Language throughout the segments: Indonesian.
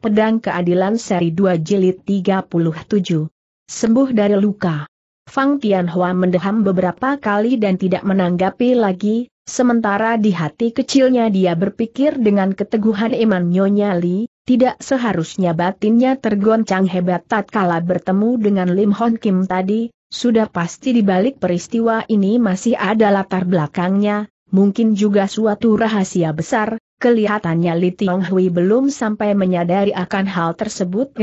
Pedang Keadilan Seri 2 Jilid 37. Sembuh dari luka. Fang Tianhua mendeham beberapa kali dan tidak menanggapi lagi, sementara di hati kecilnya dia berpikir dengan keteguhan iman Nyonya Li, tidak seharusnya batinnya tergoncang hebat tatkala bertemu dengan Lim Hon Kim tadi, sudah pasti di balik peristiwa ini masih ada latar belakangnya, mungkin juga suatu rahasia besar, kelihatannya Li Tiong Hui belum sampai menyadari akan hal tersebut.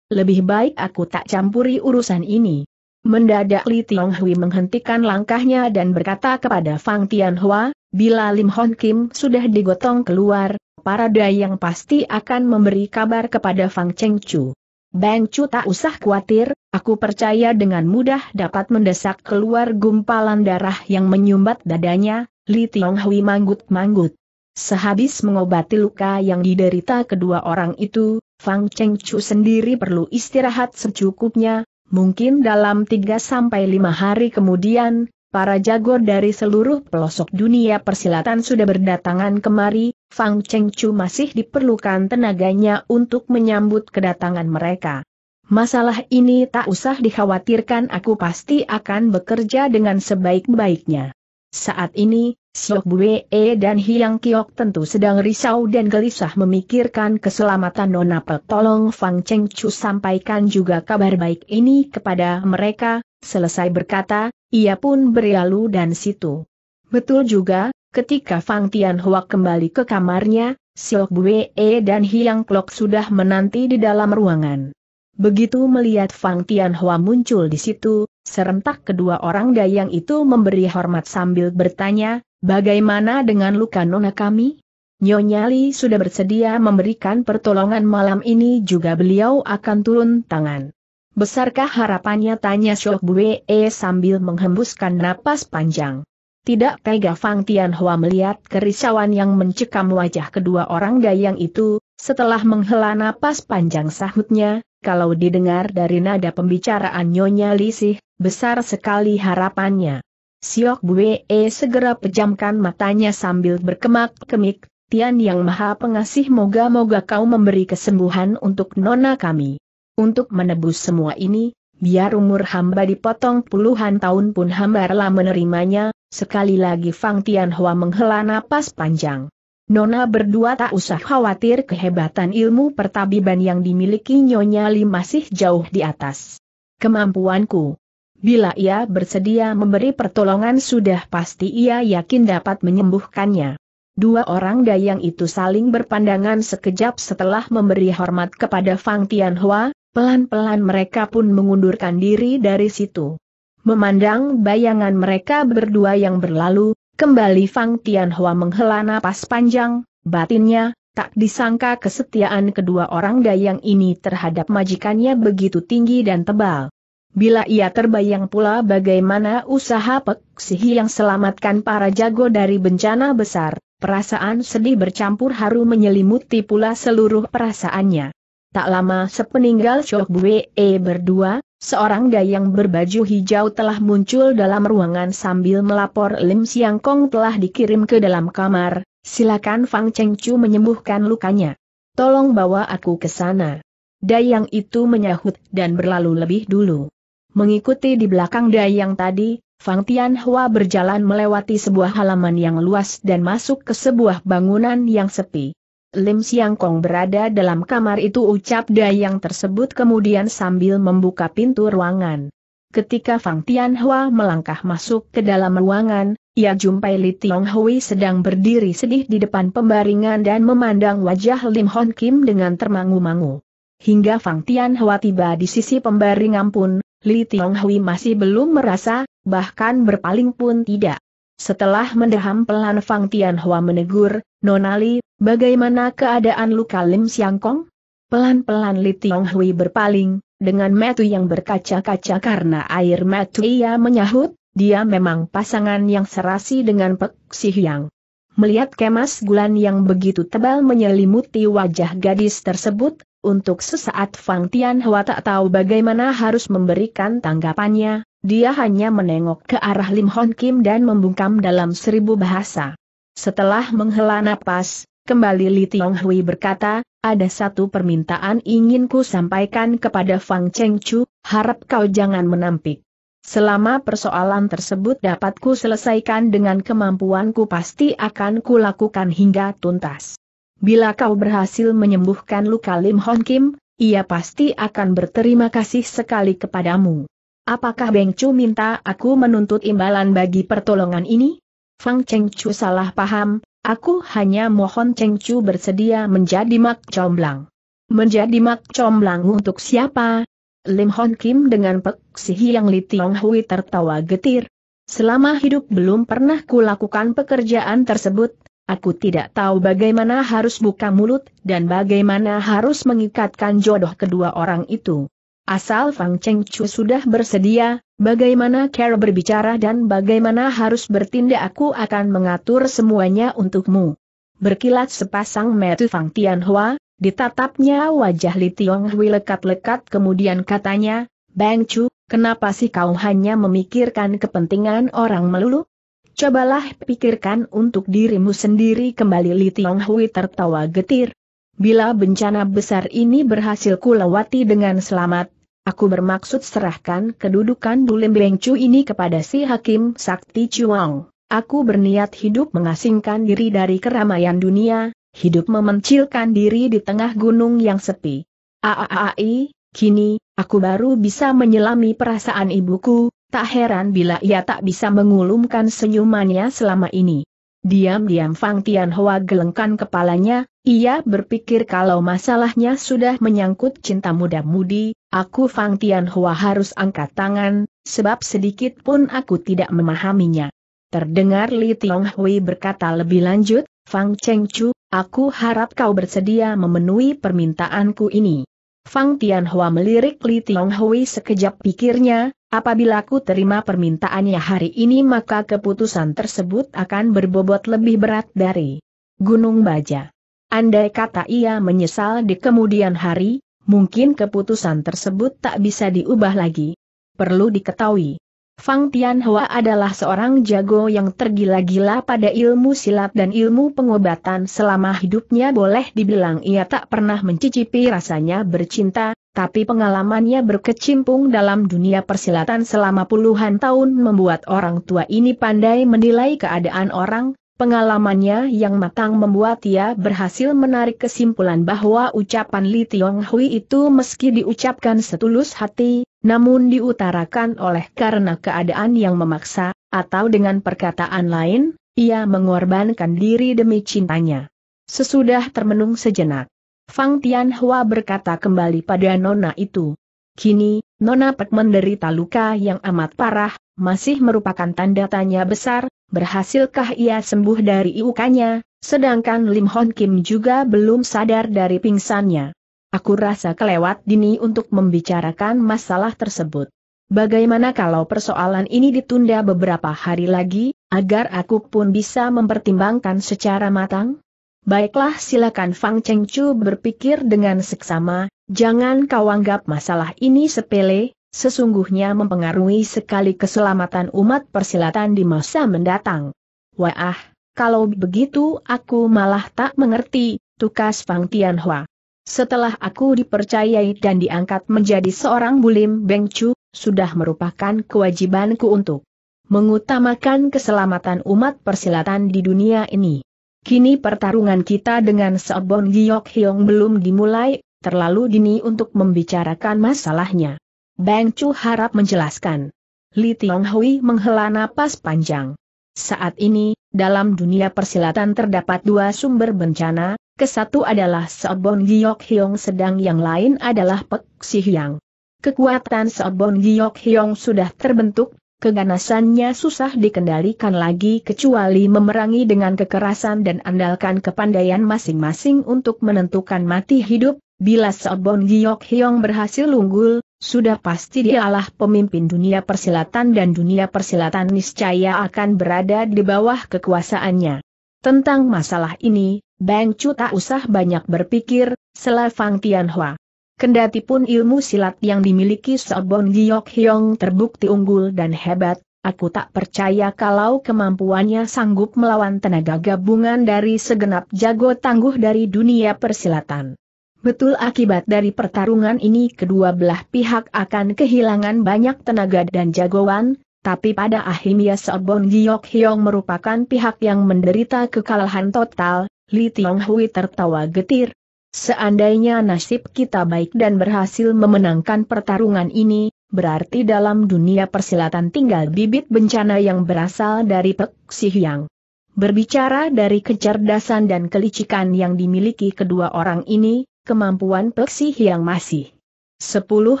lebih baik aku tak campuri urusan ini. Mendadak Li Tiong Hui menghentikan langkahnya dan berkata kepada Fang Tianhua, bila Lim Hon Kim sudah digotong keluar, para dayang pasti akan memberi kabar kepada Fang Cheng Chu. Bang Chu tak usah khawatir, aku percaya dengan mudah dapat mendesak keluar gumpalan darah yang menyumbat dadanya, Li Tiong Hui manggut-manggut. Sehabis mengobati luka yang diderita kedua orang itu, Fang Cheng Chu sendiri perlu istirahat secukupnya, mungkin dalam 3-5 hari kemudian, para jago dari seluruh pelosok dunia persilatan sudah berdatangan kemari, Fang Cheng Chu masih diperlukan tenaganya untuk menyambut kedatangan mereka. Masalah ini tak usah dikhawatirkan aku pasti akan bekerja dengan sebaik-baiknya. Saat ini, Sok Bue e dan Hiang Kiok tentu sedang risau dan gelisah memikirkan keselamatan Nona Pe. Tolong Fang Cheng Chu sampaikan juga kabar baik ini kepada mereka, selesai berkata, ia pun berlalu dan situ. Betul juga, ketika Fang Tian Hua kembali ke kamarnya, Sok Bue e dan Hiang Klok sudah menanti di dalam ruangan. Begitu melihat Fang Tianhua muncul di situ, serentak kedua orang dayang itu memberi hormat sambil bertanya, bagaimana dengan luka nona kami? Nyonya Li sudah bersedia memberikan pertolongan malam ini juga beliau akan turun tangan. Besarkah harapannya tanya Shok Bue sambil menghembuskan napas panjang. Tidak tega Fang Tianhua melihat kerisauan yang mencekam wajah kedua orang dayang itu, setelah menghela napas panjang sahutnya, kalau didengar dari nada pembicaraan Nyonya Lisih, besar sekali harapannya. Siok Bue e segera pejamkan matanya sambil berkemak-kemik, Tian Yang Maha Pengasih moga-moga kau memberi kesembuhan untuk nona kami. Untuk menebus semua ini, biar umur hamba dipotong puluhan tahun pun hamba rela menerimanya, sekali lagi Fang Tian Hua menghela napas panjang. Nona berdua tak usah khawatir kehebatan ilmu pertabiban yang dimiliki Nyonya Li masih jauh di atas kemampuanku. Bila ia bersedia memberi pertolongan sudah pasti ia yakin dapat menyembuhkannya. Dua orang dayang itu saling berpandangan sekejap setelah memberi hormat kepada Fang Tianhua, pelan-pelan mereka pun mengundurkan diri dari situ. Memandang bayangan mereka berdua yang berlalu, Kembali Fang Tianhua menghela napas panjang, batinnya, tak disangka kesetiaan kedua orang dayang ini terhadap majikannya begitu tinggi dan tebal. Bila ia terbayang pula bagaimana usaha peksihi yang selamatkan para jago dari bencana besar, perasaan sedih bercampur haru menyelimuti pula seluruh perasaannya. Tak lama sepeninggal Chok Bue e berdua, seorang dayang berbaju hijau telah muncul dalam ruangan sambil melapor Lim Siang Kong telah dikirim ke dalam kamar, silakan Fang Cheng Chu menyembuhkan lukanya. Tolong bawa aku ke sana. Dayang itu menyahut dan berlalu lebih dulu. Mengikuti di belakang dayang tadi, Fang Tianhua berjalan melewati sebuah halaman yang luas dan masuk ke sebuah bangunan yang sepi. Lim Siang Kong berada dalam kamar itu ucap Dayang tersebut kemudian sambil membuka pintu ruangan. Ketika Fang Tianhua melangkah masuk ke dalam ruangan, ia jumpai Li Tiong Hui sedang berdiri sedih di depan pembaringan dan memandang wajah Lim Hon Kim dengan termangu-mangu. Hingga Fang Tianhua tiba di sisi pembaringan pun, Li Tiong Hui masih belum merasa, bahkan berpaling pun tidak. Setelah mendaham pelan Fang Tianhua menegur, Nonali, Bagaimana keadaan luka Lim Siangkong? Pelan-pelan Li Tiong Hui berpaling, dengan metu yang berkaca-kaca karena air metu ia menyahut, dia memang pasangan yang serasi dengan Pek Si Hyang. Melihat kemas gulan yang begitu tebal menyelimuti wajah gadis tersebut, untuk sesaat Fang Tianhua tak tahu bagaimana harus memberikan tanggapannya, dia hanya menengok ke arah Lim Hon Kim dan membungkam dalam seribu bahasa. Setelah menghela napas, Kembali Li Tiong Hui berkata, ada satu permintaan ingin ku sampaikan kepada Fang Cheng Chu, harap kau jangan menampik. Selama persoalan tersebut dapat ku selesaikan dengan kemampuanku pasti akan ku lakukan hingga tuntas. Bila kau berhasil menyembuhkan luka Lim Hon Kim, ia pasti akan berterima kasih sekali kepadamu. Apakah Beng Chu minta aku menuntut imbalan bagi pertolongan ini? Fang Cheng Chu salah paham, Aku hanya mohon Cheng Chu bersedia menjadi mak comblang. Menjadi mak comblang untuk siapa? Lim Hon Kim dengan Pek yang Li Tiong Hui tertawa getir. Selama hidup belum pernah kulakukan pekerjaan tersebut, aku tidak tahu bagaimana harus buka mulut dan bagaimana harus mengikatkan jodoh kedua orang itu. Asal Fang Cheng Chu sudah bersedia, bagaimana cara berbicara dan bagaimana harus bertindak aku akan mengatur semuanya untukmu. Berkilat sepasang metu Fang Tianhua, ditatapnya wajah Li Hui lekat-lekat kemudian katanya, Bang Chu, kenapa sih kau hanya memikirkan kepentingan orang melulu? Cobalah pikirkan untuk dirimu sendiri kembali Li Hui tertawa getir, Bila bencana besar ini berhasil kulewati dengan selamat, aku bermaksud serahkan kedudukan Bulim Bengcu ini kepada si Hakim Sakti Chuang. Aku berniat hidup mengasingkan diri dari keramaian dunia, hidup memencilkan diri di tengah gunung yang sepi. Aaai, kini, aku baru bisa menyelami perasaan ibuku, tak heran bila ia tak bisa mengulumkan senyumannya selama ini. Diam-diam Fang Tianhua gelengkan kepalanya, ia berpikir kalau masalahnya sudah menyangkut cinta muda-mudi, aku Fang Tianhua harus angkat tangan, sebab sedikit pun aku tidak memahaminya. Terdengar Li Hui berkata lebih lanjut, Fang Cheng Chu, aku harap kau bersedia memenuhi permintaanku ini. Fang Tianhua melirik Li Hui sekejap pikirnya, Apabila aku terima permintaannya hari ini maka keputusan tersebut akan berbobot lebih berat dari Gunung Baja. Andai kata ia menyesal di kemudian hari, mungkin keputusan tersebut tak bisa diubah lagi. Perlu diketahui, Fang Tianhua adalah seorang jago yang tergila-gila pada ilmu silat dan ilmu pengobatan selama hidupnya boleh dibilang ia tak pernah mencicipi rasanya bercinta, tapi pengalamannya berkecimpung dalam dunia persilatan selama puluhan tahun membuat orang tua ini pandai menilai keadaan orang, Pengalamannya yang matang membuat ia berhasil menarik kesimpulan bahwa ucapan Li Tiong Hui itu meski diucapkan setulus hati, namun diutarakan oleh karena keadaan yang memaksa, atau dengan perkataan lain, ia mengorbankan diri demi cintanya. Sesudah termenung sejenak, Fang Tianhua berkata kembali pada nona itu. Kini, Nona Pek menderita luka yang amat parah, masih merupakan tanda tanya besar, berhasilkah ia sembuh dari iukannya, sedangkan Lim Hon Kim juga belum sadar dari pingsannya. Aku rasa kelewat dini untuk membicarakan masalah tersebut. Bagaimana kalau persoalan ini ditunda beberapa hari lagi, agar aku pun bisa mempertimbangkan secara matang? Baiklah silakan Fang Cheng berpikir dengan seksama, Jangan kau anggap masalah ini sepele, sesungguhnya mempengaruhi sekali keselamatan umat persilatan di masa mendatang. Wah, kalau begitu aku malah tak mengerti, tukas Fang Tianhua. Setelah aku dipercayai dan diangkat menjadi seorang bulim bengcu, sudah merupakan kewajibanku untuk mengutamakan keselamatan umat persilatan di dunia ini. Kini pertarungan kita dengan Seobon Giyok Hyong belum dimulai, terlalu dini untuk membicarakan masalahnya. Bang Chu harap menjelaskan. Li Tiong Hui menghela napas panjang. Saat ini, dalam dunia persilatan terdapat dua sumber bencana, kesatu adalah Seobong Giok Hyong sedang yang lain adalah Pek Si Hyang. Kekuatan Seobong Giok Hyong sudah terbentuk, keganasannya susah dikendalikan lagi kecuali memerangi dengan kekerasan dan andalkan kepandaian masing-masing untuk menentukan mati hidup, Bila Sobon Giyok Hyong berhasil unggul, sudah pasti dialah pemimpin dunia persilatan dan dunia persilatan niscaya akan berada di bawah kekuasaannya. Tentang masalah ini, Bang Chu tak usah banyak berpikir, selah Fang Tianhua. Kendati pun ilmu silat yang dimiliki Sobon Giyok Hyong terbukti unggul dan hebat, aku tak percaya kalau kemampuannya sanggup melawan tenaga gabungan dari segenap jago tangguh dari dunia persilatan. Betul akibat dari pertarungan ini kedua belah pihak akan kehilangan banyak tenaga dan jagoan, tapi pada akhirnya Seobon Giok Hyong merupakan pihak yang menderita kekalahan total, Li Tiong Hui tertawa getir. Seandainya nasib kita baik dan berhasil memenangkan pertarungan ini, berarti dalam dunia persilatan tinggal bibit bencana yang berasal dari Pek Hyang. Berbicara dari kecerdasan dan kelicikan yang dimiliki kedua orang ini, kemampuan Peksi yang masih sepuluh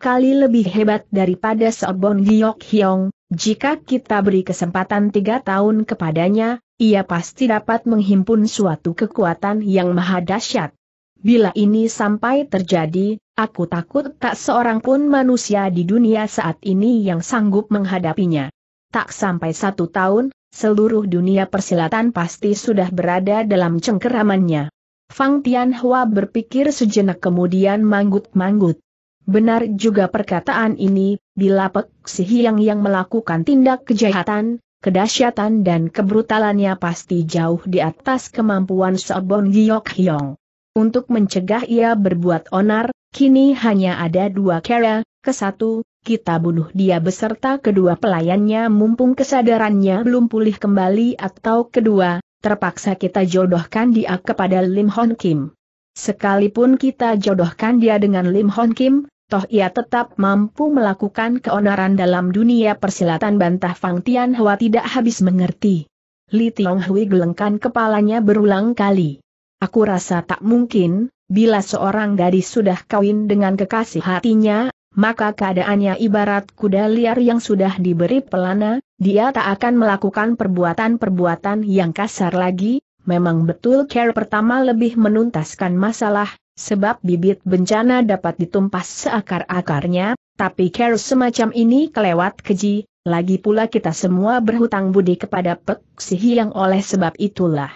kali lebih hebat daripada Sobon Giok Hyong, jika kita beri kesempatan tiga tahun kepadanya, ia pasti dapat menghimpun suatu kekuatan yang maha dahsyat. Bila ini sampai terjadi, aku takut tak seorang pun manusia di dunia saat ini yang sanggup menghadapinya. Tak sampai satu tahun, seluruh dunia persilatan pasti sudah berada dalam cengkeramannya. Fang Tianhua berpikir sejenak kemudian manggut-manggut. Benar juga perkataan ini, bila Pek Si Hiang yang melakukan tindak kejahatan, kedahsyatan dan kebrutalannya pasti jauh di atas kemampuan Sobon Giok Hiong. Untuk mencegah ia berbuat onar, kini hanya ada dua cara, kesatu, kita bunuh dia beserta kedua pelayannya mumpung kesadarannya belum pulih kembali atau kedua, terpaksa kita jodohkan dia kepada Lim Hon Kim. Sekalipun kita jodohkan dia dengan Lim Hon Kim, toh ia tetap mampu melakukan keonaran dalam dunia persilatan bantah Fang Tian Hua tidak habis mengerti. Li Tiong Hui gelengkan kepalanya berulang kali. Aku rasa tak mungkin, bila seorang gadis sudah kawin dengan kekasih hatinya, maka keadaannya ibarat kuda liar yang sudah diberi pelana, dia tak akan melakukan perbuatan-perbuatan yang kasar lagi, memang betul care pertama lebih menuntaskan masalah, sebab bibit bencana dapat ditumpas seakar-akarnya, tapi care semacam ini kelewat keji, lagi pula kita semua berhutang budi kepada peksihi yang oleh sebab itulah.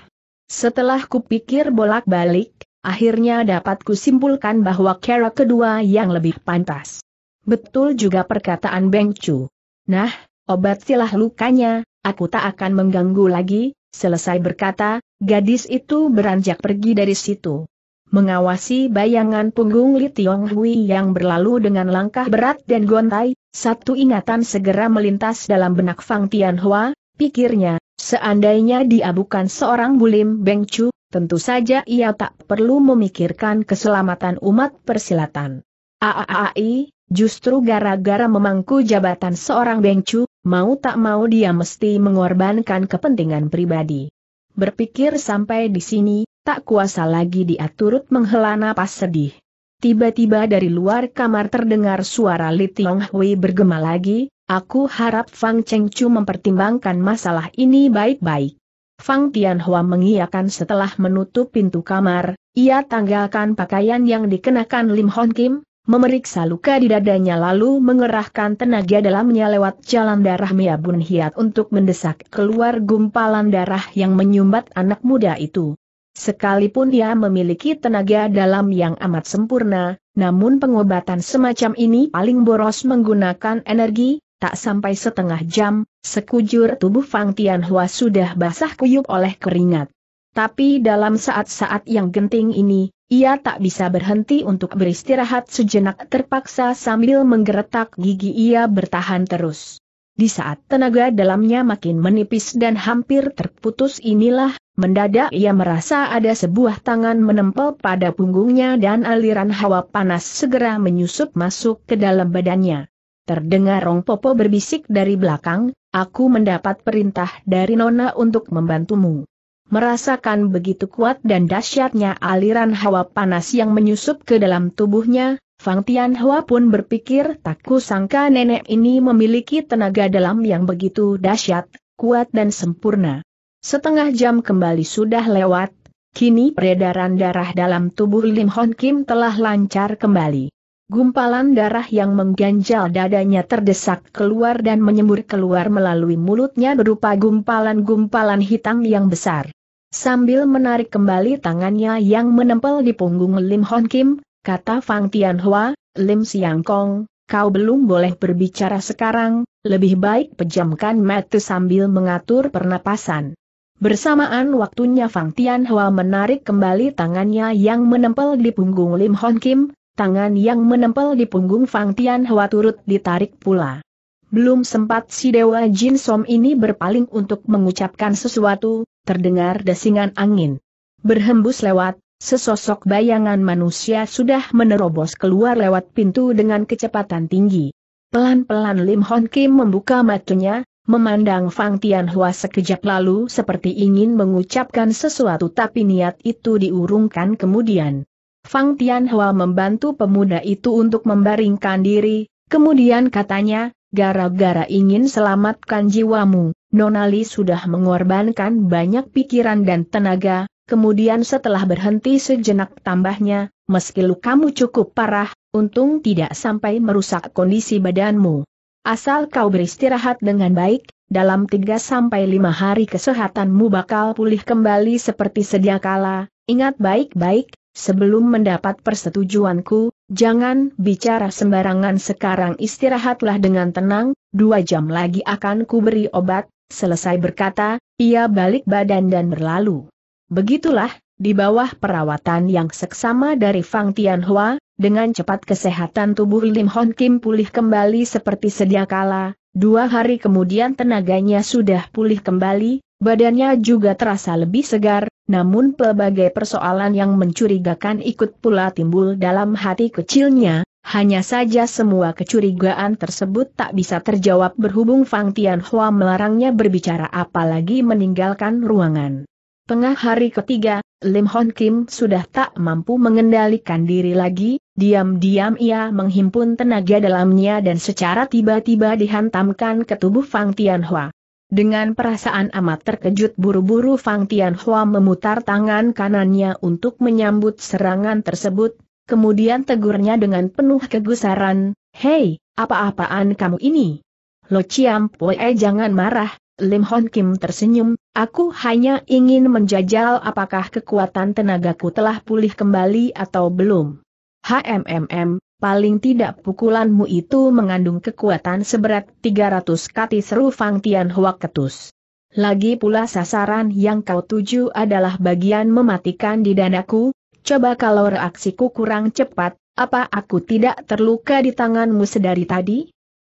Setelah kupikir bolak-balik, akhirnya dapat kusimpulkan bahwa Kera kedua yang lebih pantas. Betul juga perkataan Beng Chu. Nah, obat silah lukanya, aku tak akan mengganggu lagi, selesai berkata, gadis itu beranjak pergi dari situ. Mengawasi bayangan punggung Li Tiong Hui yang berlalu dengan langkah berat dan gontai, satu ingatan segera melintas dalam benak Fang Tianhua, pikirnya, seandainya dia bukan seorang bulim Beng Chu, tentu saja ia tak perlu memikirkan keselamatan umat persilatan. Aaai, Justru gara-gara memangku jabatan seorang bengcu, mau tak mau dia mesti mengorbankan kepentingan pribadi. Berpikir sampai di sini, tak kuasa lagi dia turut menghela napas sedih. Tiba-tiba dari luar kamar terdengar suara Li Tiong Hui bergema lagi, aku harap Fang Cheng Chu mempertimbangkan masalah ini baik-baik. Fang Tianhua mengiakan setelah menutup pintu kamar, ia tanggalkan pakaian yang dikenakan Lim Hon Kim, memeriksa luka di dadanya lalu mengerahkan tenaga dalamnya lewat jalan darah Mia Bun Hiat untuk mendesak keluar gumpalan darah yang menyumbat anak muda itu. Sekalipun ia memiliki tenaga dalam yang amat sempurna, namun pengobatan semacam ini paling boros menggunakan energi, tak sampai setengah jam, sekujur tubuh Fang Tianhua sudah basah kuyup oleh keringat. Tapi dalam saat-saat yang genting ini, ia tak bisa berhenti untuk beristirahat sejenak terpaksa sambil menggeretak gigi ia bertahan terus. Di saat tenaga dalamnya makin menipis dan hampir terputus inilah, mendadak ia merasa ada sebuah tangan menempel pada punggungnya dan aliran hawa panas segera menyusup masuk ke dalam badannya. Terdengar Rong Popo berbisik dari belakang, aku mendapat perintah dari Nona untuk membantumu merasakan begitu kuat dan dahsyatnya aliran hawa panas yang menyusup ke dalam tubuhnya, Fang Tianhua pun berpikir tak kusangka nenek ini memiliki tenaga dalam yang begitu dahsyat, kuat dan sempurna. Setengah jam kembali sudah lewat, kini peredaran darah dalam tubuh Lim Hon Kim telah lancar kembali. Gumpalan darah yang mengganjal dadanya terdesak keluar dan menyembur keluar melalui mulutnya berupa gumpalan-gumpalan hitam yang besar. Sambil menarik kembali tangannya yang menempel di punggung Lim Hon Kim, kata Fang Tianhua, Lim Siang Kong, kau belum boleh berbicara sekarang, lebih baik pejamkan mata sambil mengatur pernapasan. Bersamaan waktunya Fang Tianhua menarik kembali tangannya yang menempel di punggung Lim Hon Kim, tangan yang menempel di punggung Fang Tianhua turut ditarik pula. Belum sempat si Dewa Jin Som ini berpaling untuk mengucapkan sesuatu, terdengar desingan angin. Berhembus lewat, sesosok bayangan manusia sudah menerobos keluar lewat pintu dengan kecepatan tinggi. Pelan-pelan Lim Hon Kim membuka matanya, memandang Fang Tianhua sekejap lalu seperti ingin mengucapkan sesuatu tapi niat itu diurungkan kemudian. Fang Tianhua membantu pemuda itu untuk membaringkan diri, kemudian katanya, gara-gara ingin selamatkan jiwamu, Nonali sudah mengorbankan banyak pikiran dan tenaga, kemudian setelah berhenti sejenak tambahnya, meski lukamu cukup parah, untung tidak sampai merusak kondisi badanmu. Asal kau beristirahat dengan baik, dalam 3-5 hari kesehatanmu bakal pulih kembali seperti sedia kala, ingat baik-baik, sebelum mendapat persetujuanku, jangan bicara sembarangan sekarang istirahatlah dengan tenang, dua jam lagi akan kuberi obat, Selesai berkata, ia balik badan dan berlalu. Begitulah, di bawah perawatan yang seksama dari Fang Tianhua, dengan cepat kesehatan tubuh Lim Hon Kim pulih kembali seperti sedia kala, dua hari kemudian tenaganya sudah pulih kembali, badannya juga terasa lebih segar, namun pelbagai persoalan yang mencurigakan ikut pula timbul dalam hati kecilnya, hanya saja semua kecurigaan tersebut tak bisa terjawab berhubung Fang Tianhua melarangnya berbicara apalagi meninggalkan ruangan. Tengah hari ketiga, Lim Hon Kim sudah tak mampu mengendalikan diri lagi, diam-diam ia menghimpun tenaga dalamnya dan secara tiba-tiba dihantamkan ke tubuh Fang Tianhua. Dengan perasaan amat terkejut buru-buru Fang Tianhua memutar tangan kanannya untuk menyambut serangan tersebut, kemudian tegurnya dengan penuh kegusaran, Hei, apa-apaan kamu ini? Lo Chiam Poe eh, jangan marah, Lim Hon Kim tersenyum, aku hanya ingin menjajal apakah kekuatan tenagaku telah pulih kembali atau belum. HMMM, paling tidak pukulanmu itu mengandung kekuatan seberat 300 kati seru Fang Tian Hua Ketus. Lagi pula sasaran yang kau tuju adalah bagian mematikan di dadaku coba kalau reaksiku kurang cepat, apa aku tidak terluka di tanganmu sedari tadi?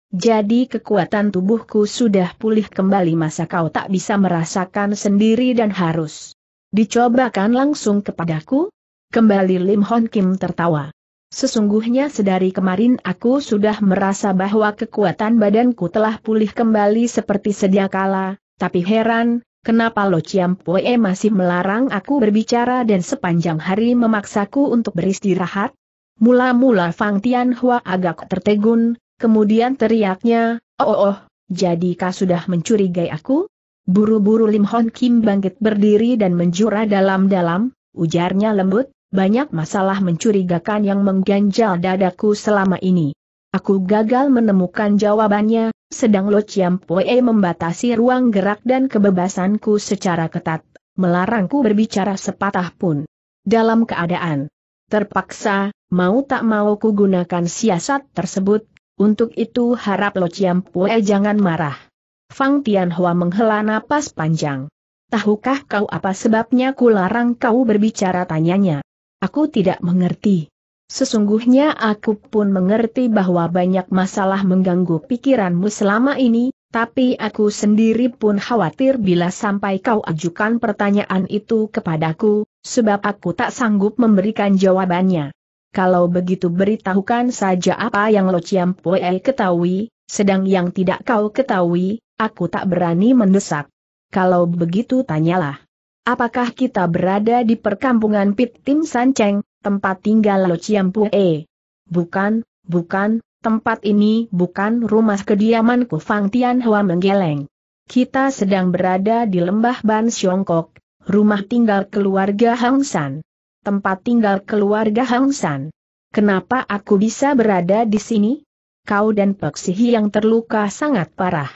Jadi kekuatan tubuhku sudah pulih kembali masa kau tak bisa merasakan sendiri dan harus dicobakan langsung kepadaku? Kembali Lim Hon Kim tertawa. Sesungguhnya sedari kemarin aku sudah merasa bahwa kekuatan badanku telah pulih kembali seperti sedia kala, tapi heran, Kenapa Lo Chiam Pue masih melarang aku berbicara dan sepanjang hari memaksaku untuk beristirahat? Mula-mula Fang Tian Hua agak tertegun, kemudian teriaknya, oh oh, oh jadi kau sudah mencurigai aku? Buru-buru Lim Hon Kim bangkit berdiri dan menjura dalam-dalam, ujarnya lembut, banyak masalah mencurigakan yang mengganjal dadaku selama ini. Aku gagal menemukan jawabannya, sedang Lo Chiam Poe membatasi ruang gerak dan kebebasanku secara ketat, melarangku berbicara sepatah pun. Dalam keadaan terpaksa, mau tak mau ku gunakan siasat tersebut, untuk itu harap Lo Chiam Poe jangan marah. Fang Tianhua menghela napas panjang. Tahukah kau apa sebabnya ku larang kau berbicara tanyanya? Aku tidak mengerti. Sesungguhnya aku pun mengerti bahwa banyak masalah mengganggu pikiranmu selama ini, tapi aku sendiri pun khawatir bila sampai kau ajukan pertanyaan itu kepadaku, sebab aku tak sanggup memberikan jawabannya. Kalau begitu beritahukan saja apa yang Lo Chiam Poe ketahui, sedang yang tidak kau ketahui, aku tak berani mendesak. Kalau begitu tanyalah. Apakah kita berada di perkampungan Pit Tim Sanceng, tempat tinggal Lo Chiampue. Bukan, bukan, tempat ini bukan rumah kediamanku Fang Tian Hua menggeleng. Kita sedang berada di lembah Ban Siongkok, rumah tinggal keluarga Hang San. Tempat tinggal keluarga Hang San. Kenapa aku bisa berada di sini? Kau dan Peksihi yang terluka sangat parah.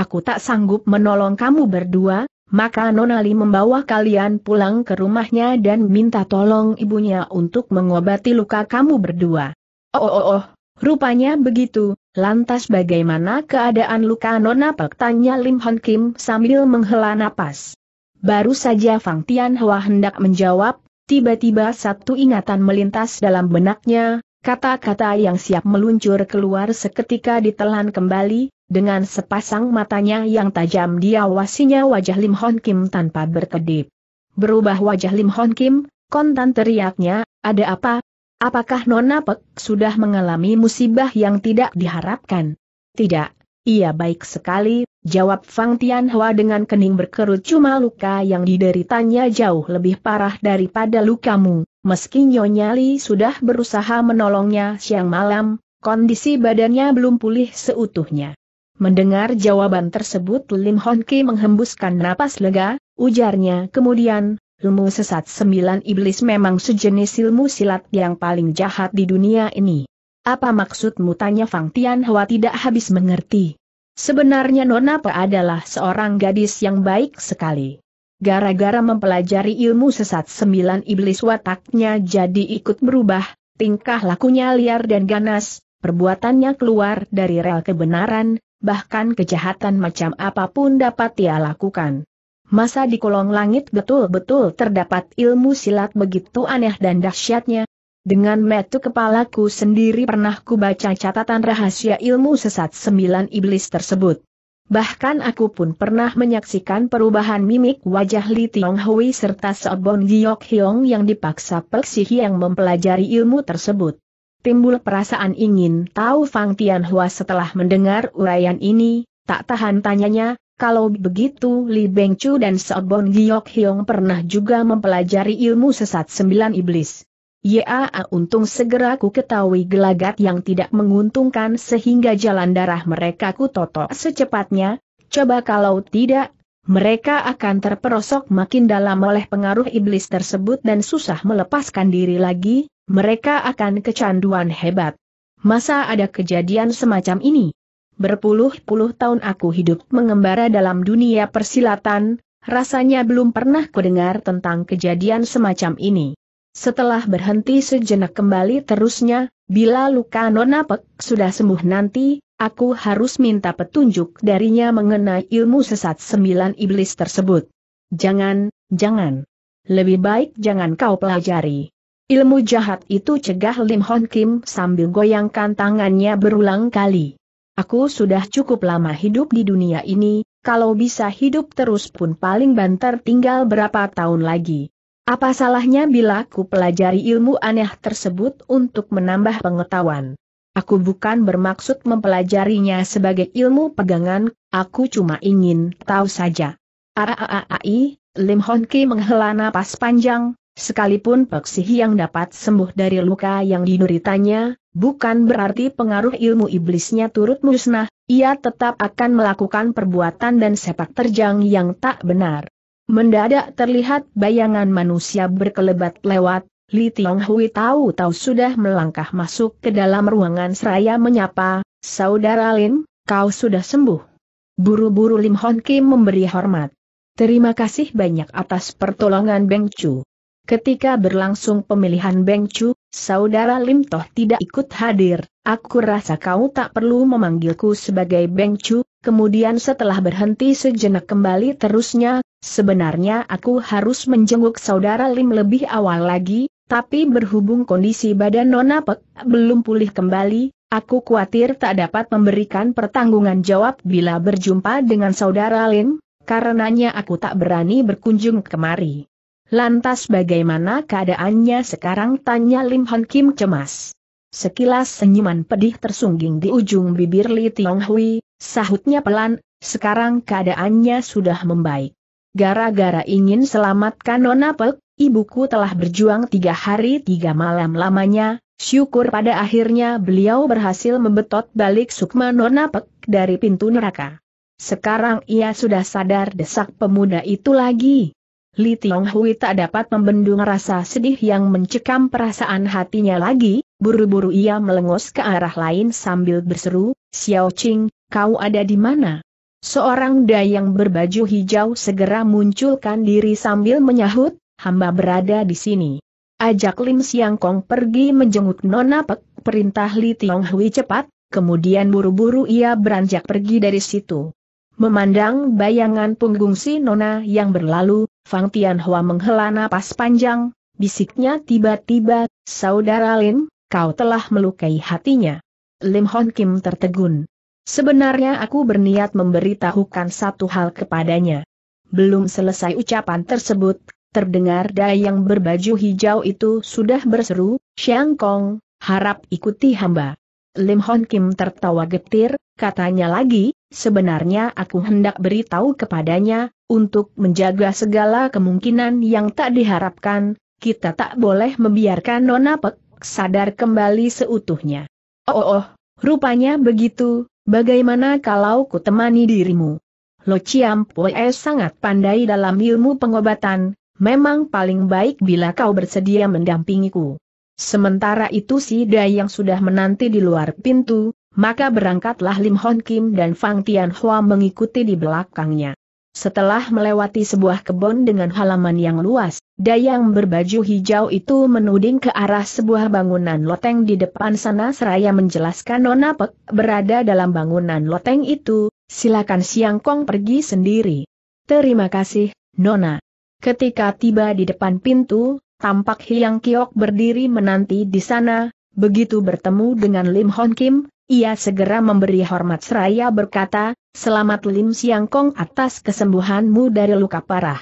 Aku tak sanggup menolong kamu berdua, maka Nonali membawa kalian pulang ke rumahnya dan minta tolong ibunya untuk mengobati luka kamu berdua. Oh oh oh, rupanya begitu, lantas bagaimana keadaan luka Nona Pek? Tanya Lim Hon Kim sambil menghela napas. Baru saja Fang Tian Hua hendak menjawab, tiba-tiba satu ingatan melintas dalam benaknya, Kata-kata yang siap meluncur keluar seketika ditelan kembali, dengan sepasang matanya yang tajam diawasinya wajah Lim Hon Kim tanpa berkedip. Berubah wajah Lim Hon Kim, kontan teriaknya, ada apa? Apakah Nona Pek sudah mengalami musibah yang tidak diharapkan? Tidak, iya baik sekali, jawab Fang Tianhua dengan kening berkerut cuma luka yang dideritanya jauh lebih parah daripada lukamu. Meski Nyonya Li sudah berusaha menolongnya siang malam, kondisi badannya belum pulih seutuhnya. Mendengar jawaban tersebut Lim Hon Ki menghembuskan napas lega, ujarnya kemudian, ilmu sesat sembilan iblis memang sejenis ilmu silat yang paling jahat di dunia ini. Apa maksudmu tanya Fang Tian Hua tidak habis mengerti. Sebenarnya Nona Pe adalah seorang gadis yang baik sekali gara-gara mempelajari ilmu sesat sembilan iblis wataknya jadi ikut berubah, tingkah lakunya liar dan ganas, perbuatannya keluar dari rel kebenaran, bahkan kejahatan macam apapun dapat ia lakukan. Masa di kolong langit betul-betul terdapat ilmu silat begitu aneh dan dahsyatnya. Dengan metu kepalaku sendiri pernah kubaca catatan rahasia ilmu sesat sembilan iblis tersebut. Bahkan aku pun pernah menyaksikan perubahan mimik wajah Li Tiong Hui serta Seobon Giok Hiong yang dipaksa Peksi yang mempelajari ilmu tersebut. Timbul perasaan ingin tahu Fang Tianhua setelah mendengar uraian ini, tak tahan tanyanya, kalau begitu Li Chu dan Seobon Giok Hiong pernah juga mempelajari ilmu sesat sembilan iblis. Ya, ah, untung segera ku ketahui gelagat yang tidak menguntungkan sehingga jalan darah mereka ku totok secepatnya, coba kalau tidak, mereka akan terperosok makin dalam oleh pengaruh iblis tersebut dan susah melepaskan diri lagi, mereka akan kecanduan hebat. Masa ada kejadian semacam ini? Berpuluh-puluh tahun aku hidup mengembara dalam dunia persilatan, rasanya belum pernah kudengar tentang kejadian semacam ini. Setelah berhenti sejenak kembali terusnya, bila luka nonapek sudah sembuh nanti, aku harus minta petunjuk darinya mengenai ilmu sesat sembilan iblis tersebut. Jangan, jangan. Lebih baik jangan kau pelajari. Ilmu jahat itu cegah Lim Hon Kim sambil goyangkan tangannya berulang kali. Aku sudah cukup lama hidup di dunia ini, kalau bisa hidup terus pun paling banter tinggal berapa tahun lagi. Apa salahnya bila ku pelajari ilmu aneh tersebut untuk menambah pengetahuan? Aku bukan bermaksud mempelajarinya sebagai ilmu pegangan, aku cuma ingin tahu saja. Aaai, Lim Hon Ki menghela napas panjang, sekalipun peksihi yang dapat sembuh dari luka yang dinuritanya, bukan berarti pengaruh ilmu iblisnya turut musnah, ia tetap akan melakukan perbuatan dan sepak terjang yang tak benar. Mendadak terlihat bayangan manusia berkelebat lewat, Li Tiong Hui tahu-tahu sudah melangkah masuk ke dalam ruangan seraya menyapa, Saudara Lin, kau sudah sembuh. Buru-buru Lim Hon Kim memberi hormat. Terima kasih banyak atas pertolongan Beng Chu. Ketika berlangsung pemilihan Beng Chu, Saudara Lim Toh tidak ikut hadir, Aku rasa kau tak perlu memanggilku sebagai Beng Chu, kemudian setelah berhenti sejenak kembali terusnya, sebenarnya aku harus menjenguk saudara Lim lebih awal lagi, tapi berhubung kondisi badan Nona Pek belum pulih kembali, aku khawatir tak dapat memberikan pertanggungan jawab bila berjumpa dengan saudara Lim, karenanya aku tak berani berkunjung kemari. Lantas bagaimana keadaannya sekarang tanya Lim Han Kim cemas. Sekilas senyuman pedih tersungging di ujung bibir Li Tiong Hui, sahutnya pelan, sekarang keadaannya sudah membaik. Gara-gara ingin selamatkan Nona Pek, ibuku telah berjuang tiga hari tiga malam lamanya, syukur pada akhirnya beliau berhasil membetot balik Sukma Nona Pek dari pintu neraka. Sekarang ia sudah sadar desak pemuda itu lagi, Li Tiong Hui tak dapat membendung rasa sedih yang mencekam perasaan hatinya lagi, buru-buru ia melengos ke arah lain sambil berseru, Xiao Qing, kau ada di mana? Seorang dayang berbaju hijau segera munculkan diri sambil menyahut, hamba berada di sini. Ajak Lim Siang Kong pergi menjenguk Nona Pek, perintah Li Tiong Hui cepat, kemudian buru-buru ia beranjak pergi dari situ. Memandang bayangan punggung si Nona yang berlalu, Fang Tianhua menghela napas panjang, bisiknya tiba-tiba, Saudara Lin, kau telah melukai hatinya. Lim Hon Kim tertegun. Sebenarnya aku berniat memberitahukan satu hal kepadanya. Belum selesai ucapan tersebut, terdengar dai yang berbaju hijau itu sudah berseru, Xiang Kong, harap ikuti hamba. Lim Hon Kim tertawa getir, katanya lagi, Sebenarnya aku hendak beritahu kepadanya, untuk menjaga segala kemungkinan yang tak diharapkan, kita tak boleh membiarkan Nona Pek sadar kembali seutuhnya. Oh, oh, oh rupanya begitu, bagaimana kalau ku temani dirimu? Lo Chiam Poe sangat pandai dalam ilmu pengobatan, memang paling baik bila kau bersedia mendampingiku. Sementara itu si Dayang sudah menanti di luar pintu, maka berangkatlah Lim Hon Kim dan Fang Tian Hua mengikuti di belakangnya. Setelah melewati sebuah kebun dengan halaman yang luas, Dayang berbaju hijau itu menuding ke arah sebuah bangunan loteng di depan sana seraya menjelaskan Nona Pek berada dalam bangunan loteng itu, silakan Siang Kong pergi sendiri. Terima kasih, Nona. Ketika tiba di depan pintu, tampak Hyang Kiok berdiri menanti di sana, begitu bertemu dengan Lim Hon Kim, ia segera memberi hormat seraya berkata, selamat Lim Siang Kong atas kesembuhanmu dari luka parah.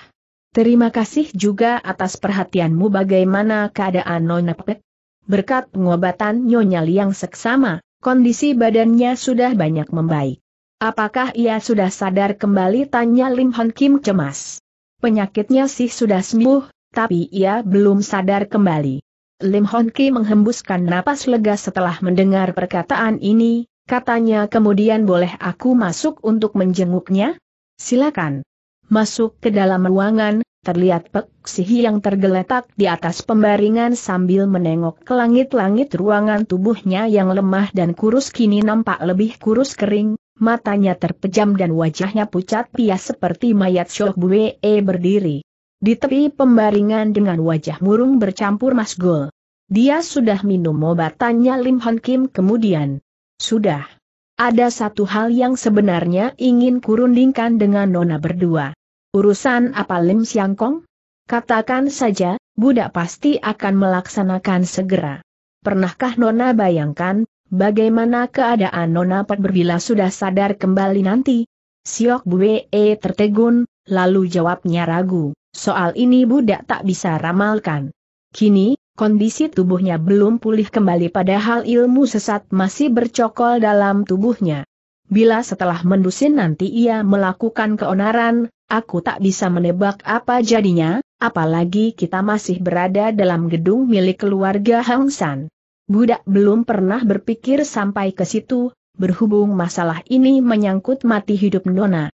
Terima kasih juga atas perhatianmu bagaimana keadaan Nona Pet. Berkat pengobatan Nyonya Liang seksama, kondisi badannya sudah banyak membaik. Apakah ia sudah sadar kembali tanya Lim Hon Kim cemas. Penyakitnya sih sudah sembuh, tapi ia belum sadar kembali. Lim Hon Ki menghembuskan napas lega setelah mendengar perkataan ini, katanya kemudian boleh aku masuk untuk menjenguknya? Silakan. Masuk ke dalam ruangan, terlihat Pek Sihi yang tergeletak di atas pembaringan sambil menengok ke langit-langit ruangan tubuhnya yang lemah dan kurus kini nampak lebih kurus kering, matanya terpejam dan wajahnya pucat pias seperti mayat Shohbue berdiri. Di tepi pembaringan dengan wajah murung bercampur masgul. Dia sudah minum obat tanya Lim Hon Kim kemudian. Sudah. Ada satu hal yang sebenarnya ingin kurundingkan dengan Nona berdua. Urusan apa Lim Siang Kong? Katakan saja, budak pasti akan melaksanakan segera. Pernahkah Nona bayangkan, bagaimana keadaan Nona berbila sudah sadar kembali nanti? Siok Bue tertegun, lalu jawabnya ragu. Soal ini budak tak bisa ramalkan. Kini, kondisi tubuhnya belum pulih kembali padahal ilmu sesat masih bercokol dalam tubuhnya. Bila setelah mendusin nanti ia melakukan keonaran, aku tak bisa menebak apa jadinya, apalagi kita masih berada dalam gedung milik keluarga Hang San. Budak belum pernah berpikir sampai ke situ, berhubung masalah ini menyangkut mati hidup Nona.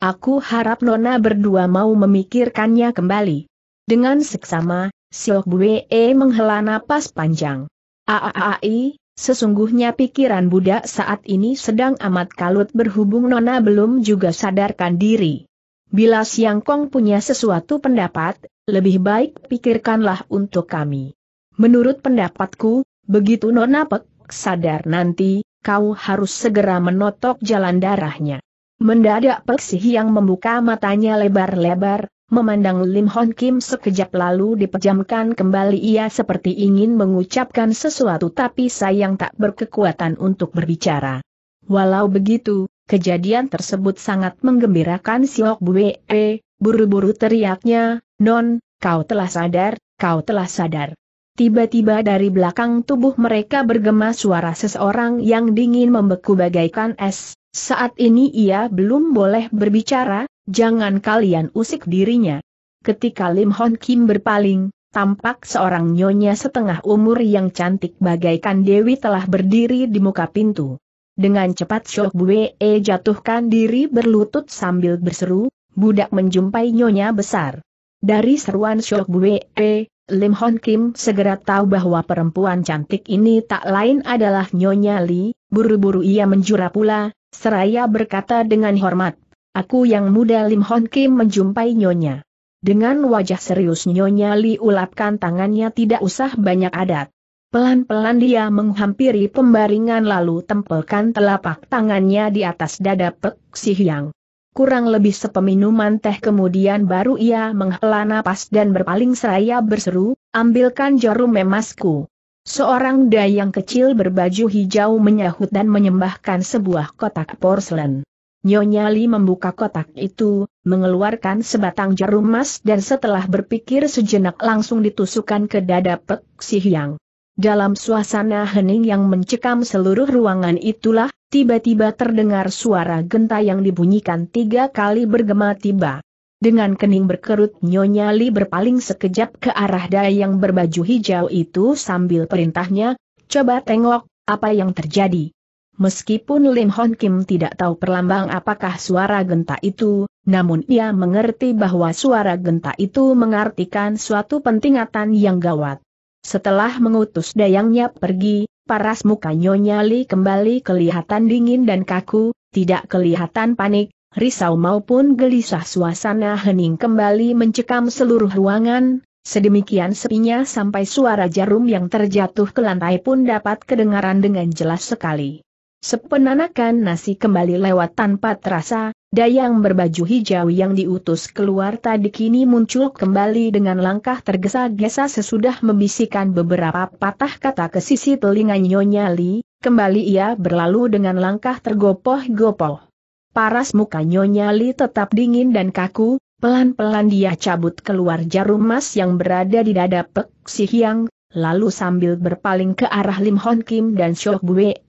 Aku harap Nona berdua mau memikirkannya kembali. Dengan seksama, Siok Bue menghela napas panjang. Aaai, sesungguhnya pikiran budak saat ini sedang amat kalut berhubung Nona belum juga sadarkan diri. Bila Siang Kong punya sesuatu pendapat, lebih baik pikirkanlah untuk kami. Menurut pendapatku, begitu Nona Pek sadar nanti, kau harus segera menotok jalan darahnya. Mendadak Peksih yang membuka matanya lebar-lebar, memandang Lim Hon Kim sekejap lalu dipejamkan kembali ia seperti ingin mengucapkan sesuatu tapi sayang tak berkekuatan untuk berbicara. Walau begitu, kejadian tersebut sangat menggembirakan Siok Bue, buru-buru teriaknya, Non, kau telah sadar, kau telah sadar. Tiba-tiba dari belakang tubuh mereka bergema suara seseorang yang dingin membeku bagaikan es, saat ini ia belum boleh berbicara, jangan kalian usik dirinya. Ketika Lim Hon Kim berpaling, tampak seorang nyonya setengah umur yang cantik bagaikan Dewi telah berdiri di muka pintu. Dengan cepat Shok Bue jatuhkan diri berlutut sambil berseru, budak menjumpai nyonya besar. Dari seruan Shok Bue, Lim Hon Kim segera tahu bahwa perempuan cantik ini tak lain adalah Nyonya Lee. buru-buru ia menjura pula, Seraya berkata dengan hormat, aku yang muda Lim Hon Kim menjumpai Nyonya. Dengan wajah serius Nyonya Li ulapkan tangannya tidak usah banyak adat. Pelan-pelan dia menghampiri pembaringan lalu tempelkan telapak tangannya di atas dada Pek Hyang. Kurang lebih sepeminuman teh kemudian baru ia menghela napas dan berpaling seraya berseru, ambilkan jarum emasku. Seorang dayang kecil berbaju hijau menyahut dan menyembahkan sebuah kotak porselen. Nyonya Li membuka kotak itu, mengeluarkan sebatang jarum emas dan setelah berpikir sejenak langsung ditusukkan ke dada Pek Si Hyang. Dalam suasana hening yang mencekam seluruh ruangan itulah, tiba-tiba terdengar suara genta yang dibunyikan tiga kali bergema tiba. Dengan kening berkerut Nyonya Li berpaling sekejap ke arah daya yang berbaju hijau itu sambil perintahnya, coba tengok, apa yang terjadi. Meskipun Lim Hon Kim tidak tahu perlambang apakah suara genta itu, namun ia mengerti bahwa suara genta itu mengartikan suatu pentingatan yang gawat. Setelah mengutus dayangnya pergi, paras muka Nyonya Li kembali kelihatan dingin dan kaku, tidak kelihatan panik, risau maupun gelisah suasana hening kembali mencekam seluruh ruangan, sedemikian sepinya sampai suara jarum yang terjatuh ke lantai pun dapat kedengaran dengan jelas sekali. Sepenanakan nasi kembali lewat tanpa terasa, dayang berbaju hijau yang diutus keluar tadi kini muncul kembali dengan langkah tergesa-gesa sesudah membisikkan beberapa patah kata ke sisi telinga Nyonya Li, kembali ia berlalu dengan langkah tergopoh-gopoh. Paras muka Nyonya Li tetap dingin dan kaku, pelan-pelan dia cabut keluar jarum emas yang berada di dada Pek Si Hiang, lalu sambil berpaling ke arah Lim Hon Kim dan Shok Bue,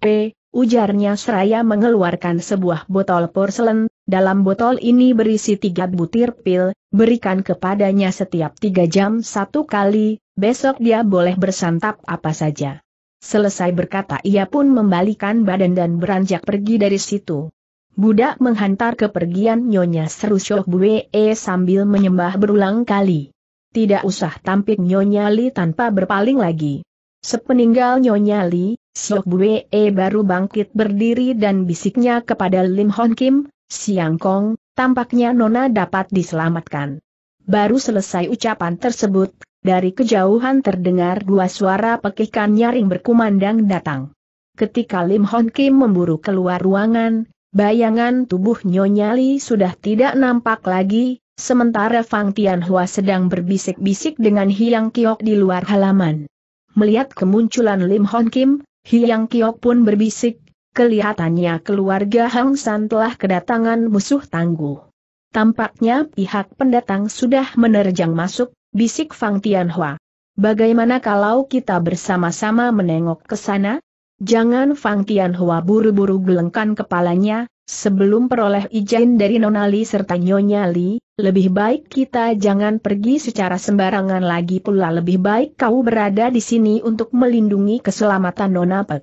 ujarnya seraya mengeluarkan sebuah botol porselen, dalam botol ini berisi tiga butir pil, berikan kepadanya setiap tiga jam satu kali, besok dia boleh bersantap apa saja. Selesai berkata ia pun membalikan badan dan beranjak pergi dari situ. Budak menghantar kepergian Nyonya seru Syok Bue e sambil menyembah berulang kali. Tidak usah tampik Nyonya Li tanpa berpaling lagi. Sepeninggal Nyonya Li, Syok Bue e baru bangkit berdiri dan bisiknya kepada Lim Hon Kim, Siang Kong, tampaknya Nona dapat diselamatkan. Baru selesai ucapan tersebut, dari kejauhan terdengar dua suara pekikan nyaring berkumandang datang. Ketika Lim Hon Kim memburu keluar ruangan, Bayangan tubuh Nyonya Li sudah tidak nampak lagi, sementara Fang Tianhua sedang berbisik-bisik dengan Hiang Kiok di luar halaman. Melihat kemunculan Lim Hon Kim, Hiang Kiok pun berbisik, kelihatannya keluarga Hang San telah kedatangan musuh tangguh. Tampaknya pihak pendatang sudah menerjang masuk, bisik Fang Tianhua. Bagaimana kalau kita bersama-sama menengok ke sana? Jangan Fang Tianhua buru-buru gelengkan kepalanya, sebelum peroleh izin dari Nonali serta Nyonya Li, lebih baik kita jangan pergi secara sembarangan lagi pula lebih baik kau berada di sini untuk melindungi keselamatan Nona Pek.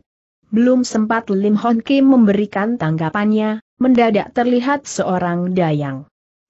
Belum sempat Lim Hon Kim memberikan tanggapannya, mendadak terlihat seorang dayang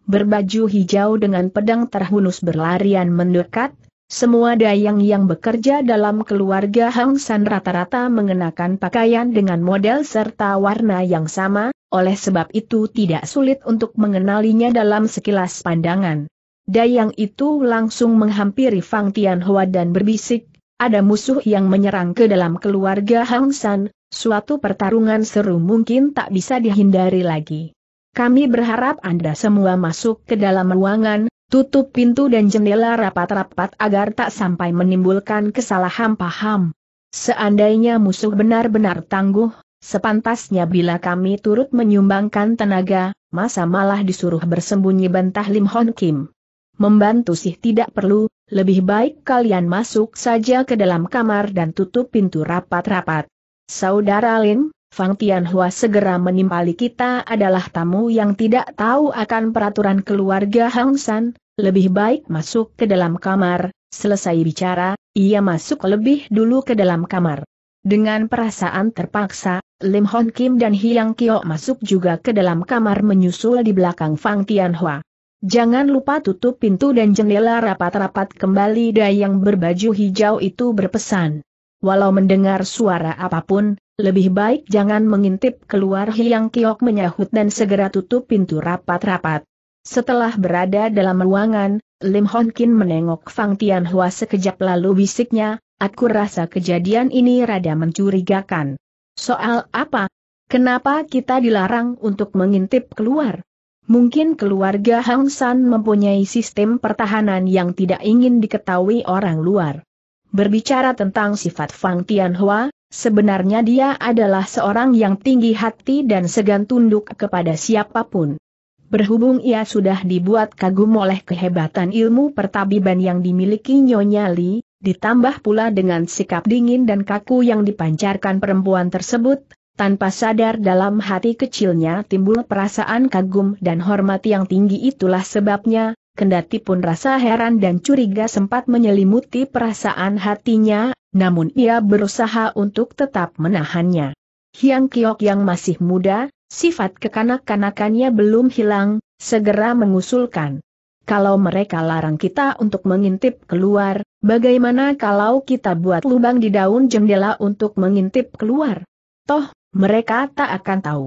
berbaju hijau dengan pedang terhunus berlarian mendekat, semua dayang yang bekerja dalam keluarga Hang San rata-rata mengenakan pakaian dengan model serta warna yang sama, oleh sebab itu tidak sulit untuk mengenalinya dalam sekilas pandangan. Dayang itu langsung menghampiri Fang Tianhua dan berbisik, ada musuh yang menyerang ke dalam keluarga Hang San, suatu pertarungan seru mungkin tak bisa dihindari lagi. Kami berharap Anda semua masuk ke dalam ruangan, Tutup pintu dan jendela rapat-rapat agar tak sampai menimbulkan kesalahan paham. Seandainya musuh benar-benar tangguh, sepantasnya bila kami turut menyumbangkan tenaga, masa malah disuruh bersembunyi bantah Lim Hon Kim. Membantu sih tidak perlu, lebih baik kalian masuk saja ke dalam kamar dan tutup pintu rapat-rapat. Saudara Lin, Fang Tianhua segera menimpali kita adalah tamu yang tidak tahu akan peraturan keluarga Hang San, lebih baik masuk ke dalam kamar, selesai bicara, ia masuk lebih dulu ke dalam kamar. Dengan perasaan terpaksa, Lim Hon Kim dan Hyang Kyo masuk juga ke dalam kamar menyusul di belakang Fang Tianhua. Jangan lupa tutup pintu dan jendela rapat-rapat kembali Dayang berbaju hijau itu berpesan. Walau mendengar suara apapun, lebih baik jangan mengintip keluar Hiang Kiok menyahut dan segera tutup pintu rapat-rapat. Setelah berada dalam ruangan, Lim Hon Kin menengok Fang Tian Hua sekejap lalu bisiknya, aku rasa kejadian ini rada mencurigakan. Soal apa? Kenapa kita dilarang untuk mengintip keluar? Mungkin keluarga Hang San mempunyai sistem pertahanan yang tidak ingin diketahui orang luar. Berbicara tentang sifat Fang Tian Hua, Sebenarnya dia adalah seorang yang tinggi hati dan segan tunduk kepada siapapun. Berhubung ia sudah dibuat kagum oleh kehebatan ilmu pertabiban yang dimiliki Nyonya Li, ditambah pula dengan sikap dingin dan kaku yang dipancarkan perempuan tersebut, tanpa sadar dalam hati kecilnya timbul perasaan kagum dan hormat yang tinggi itulah sebabnya, kendati pun rasa heran dan curiga sempat menyelimuti perasaan hatinya, namun ia berusaha untuk tetap menahannya. Hiang Kiok yang masih muda, sifat kekanak-kanakannya belum hilang, segera mengusulkan. Kalau mereka larang kita untuk mengintip keluar, bagaimana kalau kita buat lubang di daun jendela untuk mengintip keluar? Toh, mereka tak akan tahu.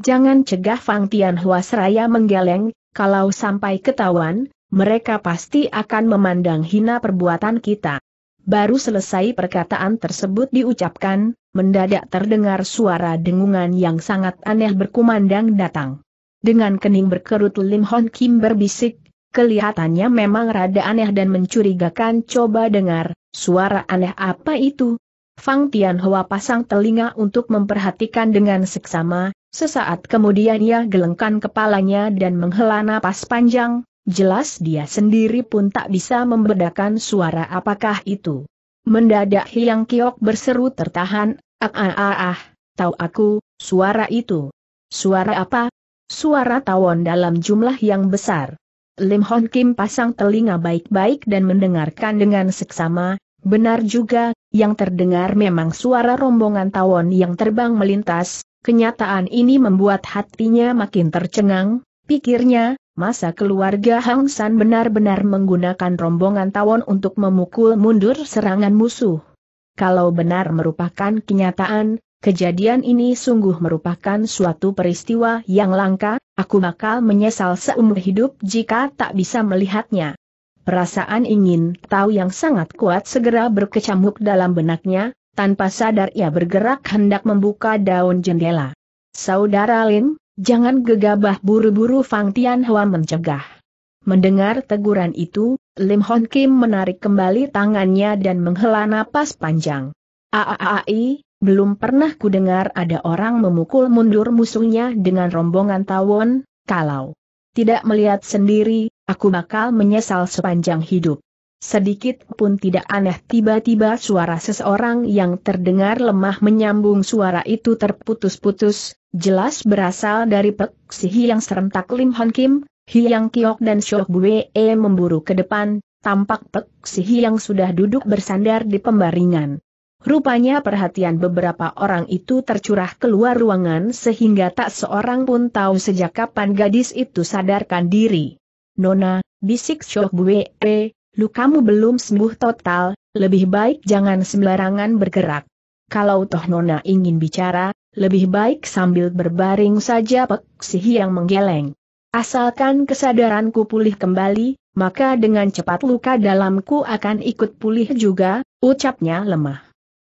Jangan cegah Fang Tian seraya menggeleng, kalau sampai ketahuan, mereka pasti akan memandang hina perbuatan kita. Baru selesai perkataan tersebut diucapkan, mendadak terdengar suara dengungan yang sangat aneh berkumandang datang. Dengan kening berkerut Lim Hon Kim berbisik, kelihatannya memang rada aneh dan mencurigakan coba dengar, suara aneh apa itu? Fang Tian Hoa pasang telinga untuk memperhatikan dengan seksama, sesaat kemudian ia gelengkan kepalanya dan menghela napas panjang, Jelas dia sendiri pun tak bisa membedakan suara apakah itu. Mendadak Hiang Kiok berseru tertahan, ah ah ah ah, tahu aku, suara itu. Suara apa? Suara tawon dalam jumlah yang besar. Lim Hon Kim pasang telinga baik-baik dan mendengarkan dengan seksama, benar juga, yang terdengar memang suara rombongan tawon yang terbang melintas, kenyataan ini membuat hatinya makin tercengang, pikirnya, masa keluarga Hang San benar-benar menggunakan rombongan tawon untuk memukul mundur serangan musuh. Kalau benar merupakan kenyataan, kejadian ini sungguh merupakan suatu peristiwa yang langka, aku bakal menyesal seumur hidup jika tak bisa melihatnya. Perasaan ingin tahu yang sangat kuat segera berkecamuk dalam benaknya, tanpa sadar ia bergerak hendak membuka daun jendela. Saudara Lin, Jangan gegabah buru-buru Fang Tianhua mencegah. Mendengar teguran itu, Lim Hon Kim menarik kembali tangannya dan menghela napas panjang. Aaai, belum pernah kudengar ada orang memukul mundur musuhnya dengan rombongan tawon, kalau tidak melihat sendiri, aku bakal menyesal sepanjang hidup. Sedikit pun tidak aneh tiba-tiba suara seseorang yang terdengar lemah menyambung suara itu terputus-putus, jelas berasal dari Pek Si Hiang serentak Lim Hon Kim, Hiang Kiok dan Shok Bue e memburu ke depan, tampak Pek Si Hiang sudah duduk bersandar di pembaringan. Rupanya perhatian beberapa orang itu tercurah keluar ruangan sehingga tak seorang pun tahu sejak kapan gadis itu sadarkan diri. Nona, bisik Shok Bue, e, lukamu belum sembuh total, lebih baik jangan sembarangan bergerak. Kalau toh Nona ingin bicara, lebih baik sambil berbaring saja Pek yang menggeleng. Asalkan kesadaranku pulih kembali, maka dengan cepat luka dalamku akan ikut pulih juga, ucapnya lemah.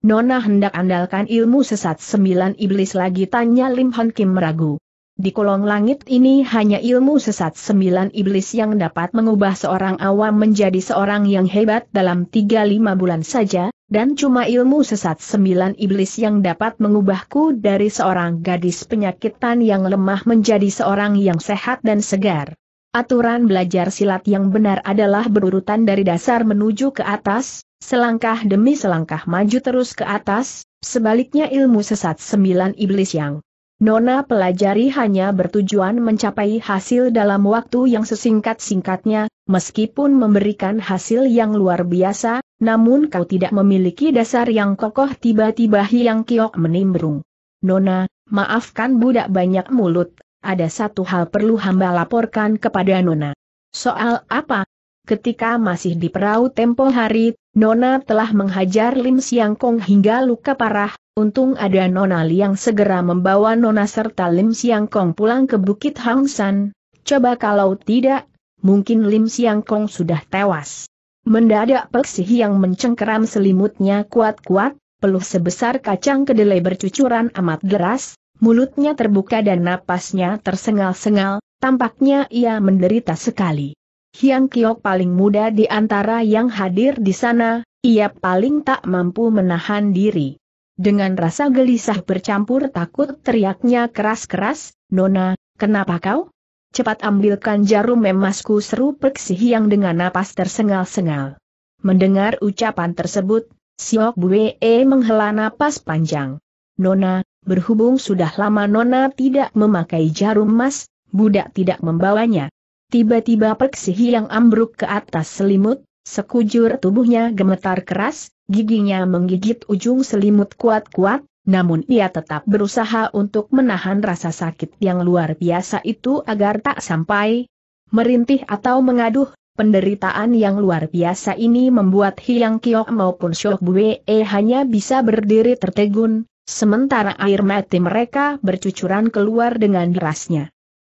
Nona hendak andalkan ilmu sesat sembilan iblis lagi tanya Lim Hon Kim ragu. Di kolong langit ini hanya ilmu sesat sembilan iblis yang dapat mengubah seorang awam menjadi seorang yang hebat dalam tiga lima bulan saja, dan cuma ilmu sesat sembilan iblis yang dapat mengubahku dari seorang gadis penyakitan yang lemah menjadi seorang yang sehat dan segar. Aturan belajar silat yang benar adalah berurutan dari dasar menuju ke atas, selangkah demi selangkah maju terus ke atas, sebaliknya ilmu sesat sembilan iblis yang Nona pelajari hanya bertujuan mencapai hasil dalam waktu yang sesingkat-singkatnya, meskipun memberikan hasil yang luar biasa, namun kau tidak memiliki dasar yang kokoh tiba-tiba hiang Kiok menimbrung. Nona, maafkan budak banyak mulut, ada satu hal perlu hamba laporkan kepada Nona. Soal apa? ketika masih di perahu tempo hari, Nona telah menghajar Lim Siang Kong hingga luka parah, untung ada Nona Liang segera membawa Nona serta Lim Siang Kong pulang ke Bukit Hang San, coba kalau tidak, mungkin Lim Siang Kong sudah tewas. Mendadak peksi yang mencengkeram selimutnya kuat-kuat, peluh sebesar kacang kedelai bercucuran amat deras, mulutnya terbuka dan napasnya tersengal-sengal, tampaknya ia menderita sekali. Hiang Kiok paling muda di antara yang hadir di sana, ia paling tak mampu menahan diri. Dengan rasa gelisah bercampur takut teriaknya keras-keras, Nona, kenapa kau? Cepat ambilkan jarum emasku seru Perksi Hiang dengan napas tersengal-sengal. Mendengar ucapan tersebut, Siok Bue menghela napas panjang. Nona, berhubung sudah lama Nona tidak memakai jarum emas, budak tidak membawanya, Tiba-tiba Perksihi yang ambruk ke atas selimut, sekujur tubuhnya gemetar keras, giginya menggigit ujung selimut kuat-kuat, namun ia tetap berusaha untuk menahan rasa sakit yang luar biasa itu agar tak sampai merintih atau mengaduh. Penderitaan yang luar biasa ini membuat Hiang Kiok maupun Shok Bue hanya bisa berdiri tertegun, sementara air mati mereka bercucuran keluar dengan derasnya.